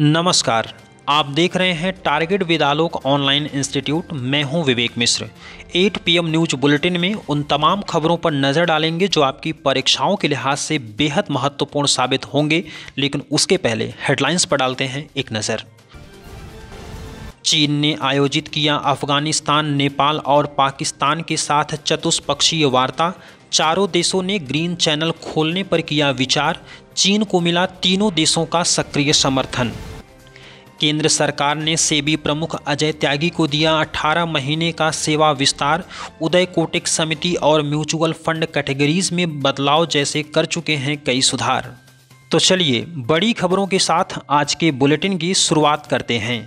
नमस्कार आप देख रहे हैं target with Alok online institute मैं हूं Vivek Mishra 8 PM news bulletin में उन तमाम खबरों पर नज़र डालेंगे जो आपकी परीक्षाओं के लिहाज से बेहद महत्वपूर्ण साबित होंगे लेकिन उसके पहले हेडलाइंस पर डालते हैं एक नज़र चीन ने आयोजित किया अफगानिस्तान नेपाल और पाकिस्तान के साथ चतुष्पक्षीय वार्ता चारों देशों ने ग्रीन चैनल खोलने पर किया विचार चीन को मिला तीनों देशों का सक्रिय समर्थन केंद्र सरकार ने सेबी प्रमुख अजय त्यागी को दिया 18 महीने का सेवा विस्तार उदय कोटिक समिति और म्यूचुअल फंड कैटेगरीज में बदलाव जैसे कर चुके हैं कई सुधार तो चलिए बड़ी खबरों के साथ आज के बुलेटिन की शुरुआत करते हैं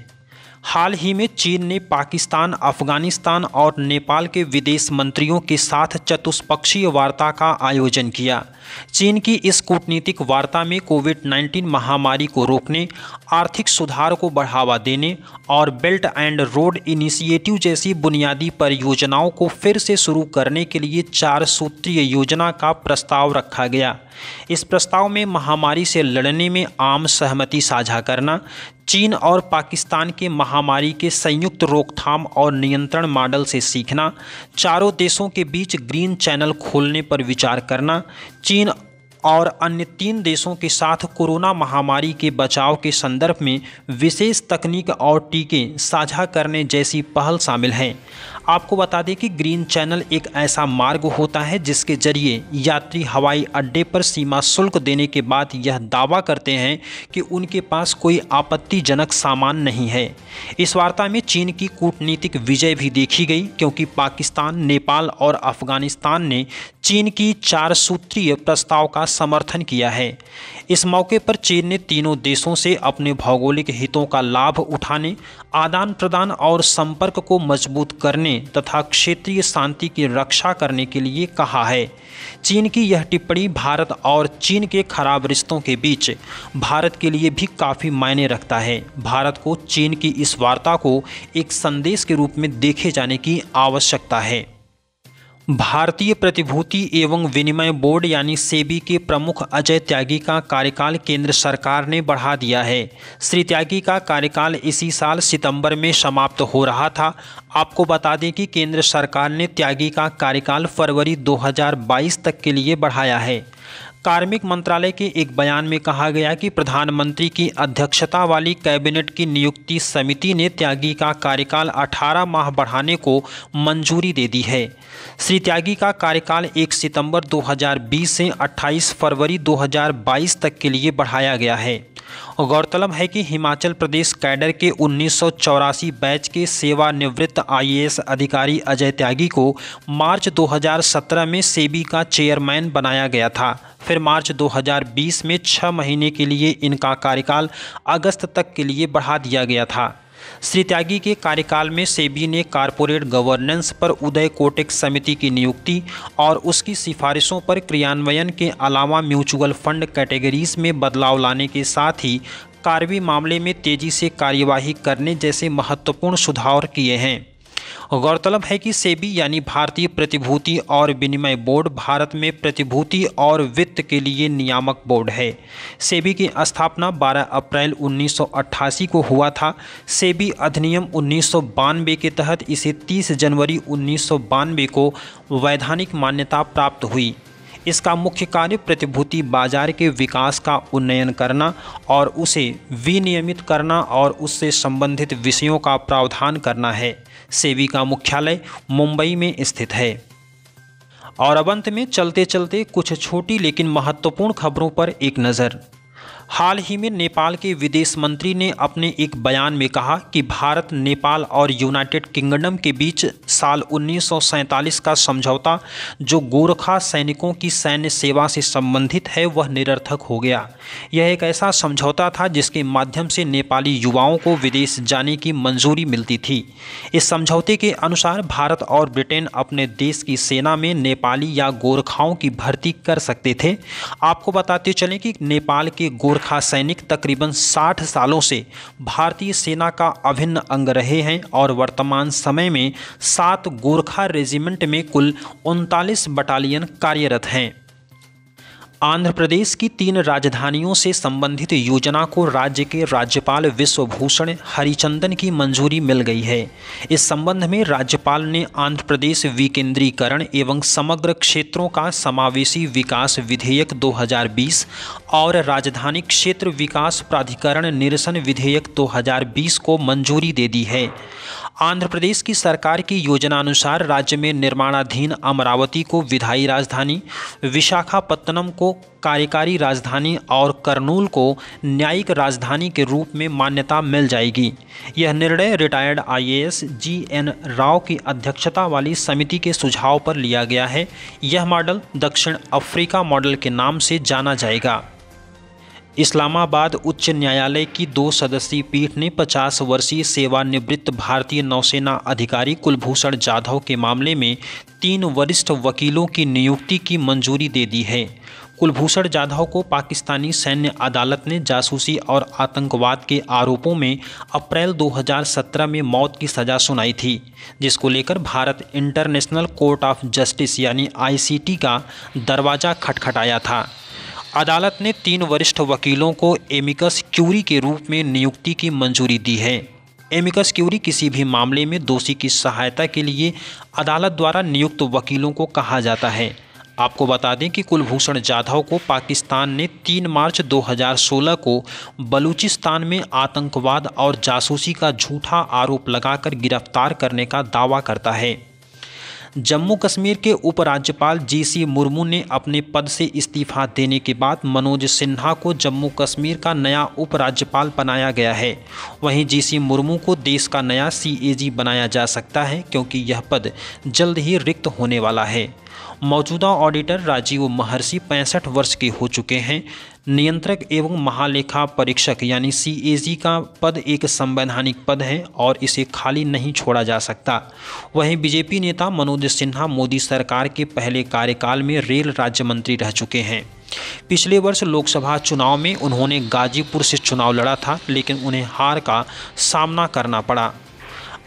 हाल ही में चीन ने पाकिस्तान अफगानिस्तान और नेपाल के विदेश मंत्रियों के साथ चतुष्पक्षीय वार्ता का आयोजन किया चीन की इस कूटनीतिक वार्ता में कोविड 19 महामारी को रोकने आर्थिक सुधार को बढ़ावा देने और बेल्ट एंड रोड इनिशिएटिव जैसी बुनियादी परियोजनाओं को फिर से शुरू करने के लिए चार सूत्रीय योजना का प्रस्ताव रखा गया इस प्रस्ताव में महामारी से लड़ने में आम सहमति साझा करना चीन और पाकिस्तान के महामारी के संयुक्त रोकथाम और नियंत्रण मॉडल से सीखना चारों देशों के बीच ग्रीन चैनल खोलने पर विचार करना चीन और अन्य तीन देशों के साथ कोरोना महामारी के बचाव के संदर्भ में विशेष तकनीक और टीके साझा करने जैसी पहल शामिल हैं आपको बता दें कि ग्रीन चैनल एक ऐसा मार्ग होता है जिसके जरिए यात्री हवाई अड्डे पर सीमा शुल्क देने के बाद यह दावा करते हैं कि उनके पास कोई आपत्तिजनक सामान नहीं है इस वार्ता में चीन की कूटनीतिक विजय भी देखी गई क्योंकि पाकिस्तान नेपाल और अफगानिस्तान ने चीन की चार सूत्रीय प्रस्ताव का समर्थन किया है इस मौके पर चीन ने तीनों देशों से अपने भौगोलिक हितों का लाभ उठाने आदान प्रदान और संपर्क को मजबूत करने तथा क्षेत्रीय शांति की रक्षा करने के लिए कहा है चीन की यह टिप्पणी भारत और चीन के खराब रिश्तों के बीच भारत के लिए भी काफ़ी मायने रखता है भारत को चीन की इस वार्ता को एक संदेश के रूप में देखे जाने की आवश्यकता है भारतीय प्रतिभूति एवं विनिमय बोर्ड यानी सेबी के प्रमुख अजय त्यागी का कार्यकाल केंद्र सरकार ने बढ़ा दिया है श्री त्यागी का कार्यकाल इसी साल सितंबर में समाप्त हो रहा था आपको बता दें कि केंद्र सरकार ने त्यागी का कार्यकाल फरवरी 2022 तक के लिए बढ़ाया है कार्मिक मंत्रालय के एक बयान में कहा गया कि प्रधानमंत्री की अध्यक्षता वाली कैबिनेट की नियुक्ति समिति ने त्यागी का कार्यकाल 18 माह बढ़ाने को मंजूरी दे दी है श्री त्यागी का कार्यकाल 1 सितंबर 2020 से 28 फरवरी 2022 तक के लिए बढ़ाया गया है गौरतलब है कि हिमाचल प्रदेश कैडर के उन्नीस बैच के सेवानिवृत्त आईएएस अधिकारी अजय त्यागी को मार्च 2017 में सेबी का चेयरमैन बनाया गया था फिर मार्च 2020 में छः महीने के लिए इनका कार्यकाल अगस्त तक के लिए बढ़ा दिया गया था श्री त्यागी के कार्यकाल में सेबी ने कॉरपोरेट गवर्नेंस पर उदय कोटेक समिति की नियुक्ति और उसकी सिफारिशों पर क्रियान्वयन के अलावा म्यूचुअल फंड कैटेगरीज में बदलाव लाने के साथ ही कार्वी मामले में तेजी से कार्यवाही करने जैसे महत्वपूर्ण सुधार किए हैं गौरतलब है कि सेबी यानी भारतीय प्रतिभूति और विनिमय बोर्ड भारत में प्रतिभूति और वित्त के लिए नियामक बोर्ड है सेबी की स्थापना 12 अप्रैल 1988 को हुआ था सेबी अधिनियम उन्नीस के तहत इसे 30 जनवरी उन्नीस को वैधानिक मान्यता प्राप्त हुई इसका मुख्य कार्य प्रतिभूति बाजार के विकास का उन्नयन करना और उसे विनियमित करना और उससे संबंधित विषयों का प्रावधान करना है सेबी का मुख्यालय मुंबई में स्थित है और अब अंत में चलते चलते कुछ छोटी लेकिन महत्वपूर्ण खबरों पर एक नज़र हाल ही में नेपाल के विदेश मंत्री ने अपने एक बयान में कहा कि भारत नेपाल और यूनाइटेड किंगडम के बीच साल उन्नीस का समझौता जो गोरखा सैनिकों की सैन्य सेवा से संबंधित है वह निरर्थक हो गया यह एक ऐसा समझौता था जिसके माध्यम से नेपाली युवाओं को विदेश जाने की मंजूरी मिलती थी इस समझौते के अनुसार भारत और ब्रिटेन अपने देश की सेना में नेपाली या गोरखाओं की भर्ती कर सकते थे आपको बताते चलें कि नेपाल के गोरख खां सैनिक तकरीबन 60 सालों से भारतीय सेना का अभिन्न अंग रहे हैं और वर्तमान समय में सात गोरखा रेजिमेंट में कुल उनतालीस बटालियन कार्यरत हैं आंध्र प्रदेश की तीन राजधानियों से संबंधित योजना को राज्य के राज्यपाल विश्वभूषण हरिचंदन की मंजूरी मिल गई है इस संबंध में राज्यपाल ने आंध्र प्रदेश विकेंद्रीकरण एवं समग्र क्षेत्रों का समावेशी विकास विधेयक 2020 और राजधानी क्षेत्र विकास प्राधिकरण निरसन विधेयक 2020 को मंजूरी दे दी है आंध्र प्रदेश की सरकार की योजनानुसार राज्य में निर्माणाधीन अमरावती को विधायी राजधानी विशाखापत्तनम को कार्यकारी राजधानी और कर्नूल को न्यायिक राजधानी के रूप में मान्यता मिल जाएगी यह निर्णय retired IAS G N Rao की अध्यक्षता वाली समिति के सुझाव पर लिया गया है यह मॉडल दक्षिण अफ्रीका मॉडल के नाम से जाना जाएगा इस्लामाबाद उच्च न्यायालय की दो सदस्यीय पीठ ने 50 वर्षीय सेवानिवृत्त भारतीय नौसेना अधिकारी कुलभूषण जाधव के मामले में तीन वरिष्ठ वकीलों की नियुक्ति की मंजूरी दे दी है कुलभूषण जाधव को पाकिस्तानी सैन्य अदालत ने जासूसी और आतंकवाद के आरोपों में अप्रैल 2017 में मौत की सज़ा सुनाई थी जिसको लेकर Bharat international court of justice यानी आईसीटी का दरवाज़ा खटखटाया था अदालत ने तीन वरिष्ठ वकीलों को एमिकस क्यूरी के रूप में नियुक्ति की मंजूरी दी है एमिकस क्यूरी किसी भी मामले में दोषी की सहायता के लिए अदालत द्वारा नियुक्त वकीलों को कहा जाता है आपको बता दें कि कुलभूषण जाधव को पाकिस्तान ने 3 मार्च 2016 को बलूचिस्तान में आतंकवाद और जासूसी का झूठा आरोप लगाकर गिरफ्तार करने का दावा करता है जम्मू कश्मीर के उपराज्यपाल जीसी मुर्मू ने अपने पद से इस्तीफा देने के बाद मनोज सिन्हा को जम्मू कश्मीर का नया उपराज्यपाल बनाया गया है वहीं जीसी मुर्मू को देश का नया सीएजी बनाया जा सकता है क्योंकि यह पद जल्द ही रिक्त होने वाला है मौजूदा ऑडिटर राजीव महर्षि पैंसठ वर्ष के हो चुके हैं नियंत्रक एवं महालेखा परीक्षक यानी सी का पद एक संवैधानिक पद है और इसे खाली नहीं छोड़ा जा सकता वहीं बीजेपी नेता मनोज सिन्हा मोदी सरकार के पहले कार्यकाल में रेल राज्य मंत्री रह चुके हैं पिछले वर्ष लोकसभा चुनाव में उन्होंने गाजीपुर से चुनाव लड़ा था लेकिन उन्हें हार का सामना करना पड़ा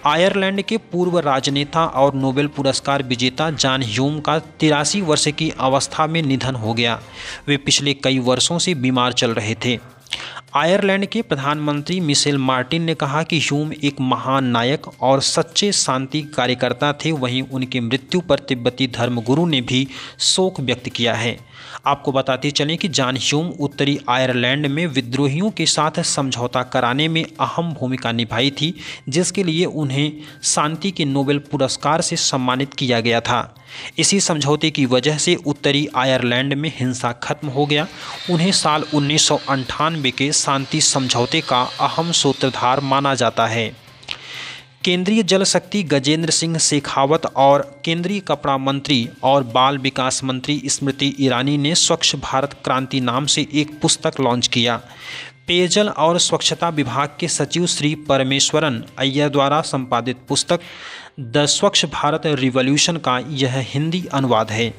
आयरलैंड के पूर्व राजनेता और नोबेल पुरस्कार विजेता जान ह्यूम का तिरासी वर्ष की अवस्था में निधन हो गया वे पिछले कई वर्षों से बीमार चल रहे थे आयरलैंड के प्रधानमंत्री मिशेल मार्टिन ने कहा कि ह्यूम एक महान नायक और सच्चे शांति कार्यकर्ता थे वहीं उनकी मृत्यु पर तिब्बती धर्मगुरु ने भी शोक व्यक्त किया है आपको बताते चलें कि जॉन ह्यूम उत्तरी आयरलैंड में विद्रोहियों के साथ समझौता कराने में अहम भूमिका निभाई थी जिसके लिए उन्हें शांति के नोबेल पुरस्कार से सम्मानित किया गया था इसी समझौते की वजह से उत्तरी आयरलैंड में हिंसा खत्म हो गया उन्हें साल उन्नीस के शांति समझौते का अहम सूत्रधार माना जाता है केंद्रीय जल शक्ति गजेंद्र सिंह शेखावत और केंद्रीय कपड़ा मंत्री और बाल विकास मंत्री स्मृति ईरानी ने स्वच्छ भारत क्रांति नाम से एक पुस्तक लॉन्च किया पेयजल और स्वच्छता विभाग के सचिव श्री परमेश्वरन अय्यर द्वारा संपादित पुस्तक द स्वच्छ भारत रिवॉल्यूशन का यह हिंदी अनुवाद है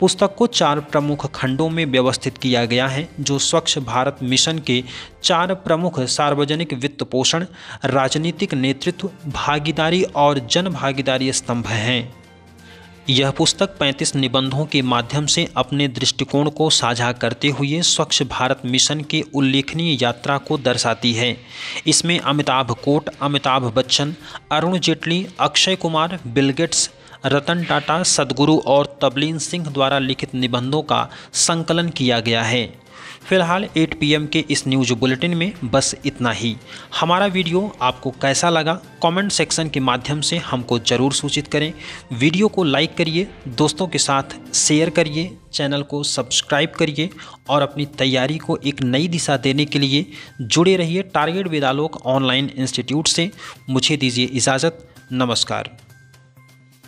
पुस्तक को चार प्रमुख खंडों में व्यवस्थित किया गया है जो स्वच्छ भारत मिशन के चार प्रमुख सार्वजनिक वित्त पोषण राजनीतिक नेतृत्व भागीदारी और जन भागीदारी स्तंभ हैं यह पुस्तक 35 निबंधों के माध्यम से अपने दृष्टिकोण को साझा करते हुए स्वच्छ भारत मिशन के उल्लेखनीय यात्रा को दर्शाती है इसमें अमिताभ कोट अमिताभ बच्चन अरुण जेटली अक्षय कुमार बिलगेट्स रतन टाटा सदगुरु और तबलीन सिंह द्वारा लिखित निबंधों का संकलन किया गया है फिलहाल 8 पीएम के इस न्यूज बुलेटिन में बस इतना ही हमारा वीडियो आपको कैसा लगा कमेंट सेक्शन के माध्यम से हमको ज़रूर सूचित करें वीडियो को लाइक करिए दोस्तों के साथ शेयर करिए चैनल को सब्सक्राइब करिए और अपनी तैयारी को एक नई दिशा देने के लिए जुड़े रहिए टारगेट वेदालोक ऑनलाइन इंस्टीट्यूट से मुझे दीजिए इजाज़त नमस्कार